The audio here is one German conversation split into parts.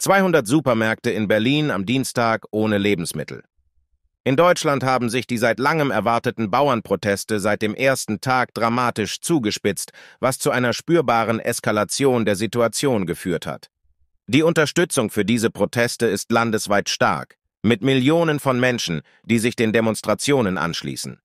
200 Supermärkte in Berlin am Dienstag ohne Lebensmittel. In Deutschland haben sich die seit langem erwarteten Bauernproteste seit dem ersten Tag dramatisch zugespitzt, was zu einer spürbaren Eskalation der Situation geführt hat. Die Unterstützung für diese Proteste ist landesweit stark, mit Millionen von Menschen, die sich den Demonstrationen anschließen.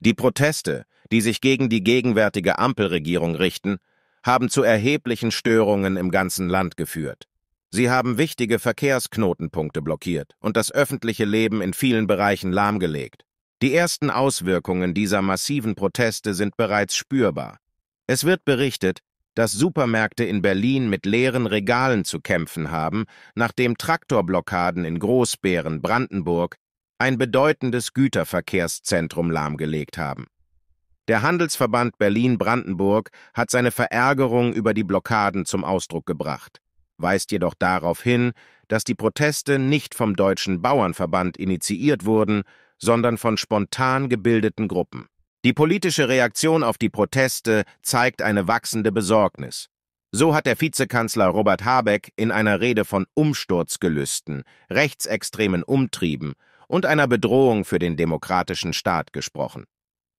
Die Proteste, die sich gegen die gegenwärtige Ampelregierung richten, haben zu erheblichen Störungen im ganzen Land geführt. Sie haben wichtige Verkehrsknotenpunkte blockiert und das öffentliche Leben in vielen Bereichen lahmgelegt. Die ersten Auswirkungen dieser massiven Proteste sind bereits spürbar. Es wird berichtet, dass Supermärkte in Berlin mit leeren Regalen zu kämpfen haben, nachdem Traktorblockaden in Großbären, Brandenburg, ein bedeutendes Güterverkehrszentrum lahmgelegt haben. Der Handelsverband Berlin-Brandenburg hat seine Verärgerung über die Blockaden zum Ausdruck gebracht weist jedoch darauf hin, dass die Proteste nicht vom Deutschen Bauernverband initiiert wurden, sondern von spontan gebildeten Gruppen. Die politische Reaktion auf die Proteste zeigt eine wachsende Besorgnis. So hat der Vizekanzler Robert Habeck in einer Rede von Umsturzgelüsten, rechtsextremen Umtrieben und einer Bedrohung für den demokratischen Staat gesprochen.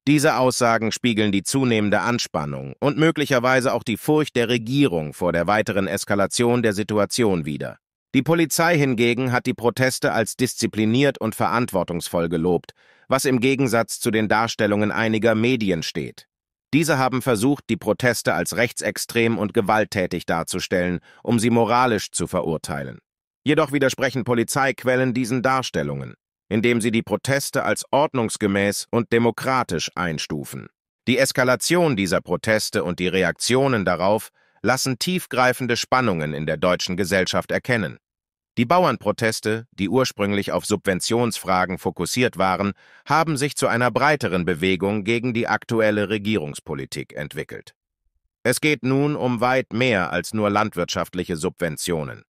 Diese Aussagen spiegeln die zunehmende Anspannung und möglicherweise auch die Furcht der Regierung vor der weiteren Eskalation der Situation wider. Die Polizei hingegen hat die Proteste als diszipliniert und verantwortungsvoll gelobt, was im Gegensatz zu den Darstellungen einiger Medien steht. Diese haben versucht, die Proteste als rechtsextrem und gewalttätig darzustellen, um sie moralisch zu verurteilen. Jedoch widersprechen Polizeiquellen diesen Darstellungen indem sie die Proteste als ordnungsgemäß und demokratisch einstufen. Die Eskalation dieser Proteste und die Reaktionen darauf lassen tiefgreifende Spannungen in der deutschen Gesellschaft erkennen. Die Bauernproteste, die ursprünglich auf Subventionsfragen fokussiert waren, haben sich zu einer breiteren Bewegung gegen die aktuelle Regierungspolitik entwickelt. Es geht nun um weit mehr als nur landwirtschaftliche Subventionen.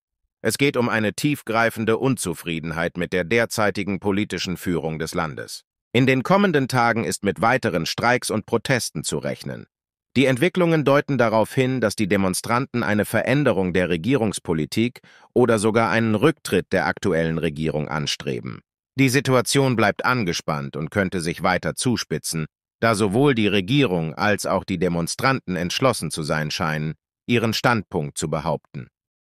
Es geht um eine tiefgreifende Unzufriedenheit mit der derzeitigen politischen Führung des Landes. In den kommenden Tagen ist mit weiteren Streiks und Protesten zu rechnen. Die Entwicklungen deuten darauf hin, dass die Demonstranten eine Veränderung der Regierungspolitik oder sogar einen Rücktritt der aktuellen Regierung anstreben. Die Situation bleibt angespannt und könnte sich weiter zuspitzen, da sowohl die Regierung als auch die Demonstranten entschlossen zu sein scheinen, ihren Standpunkt zu behaupten.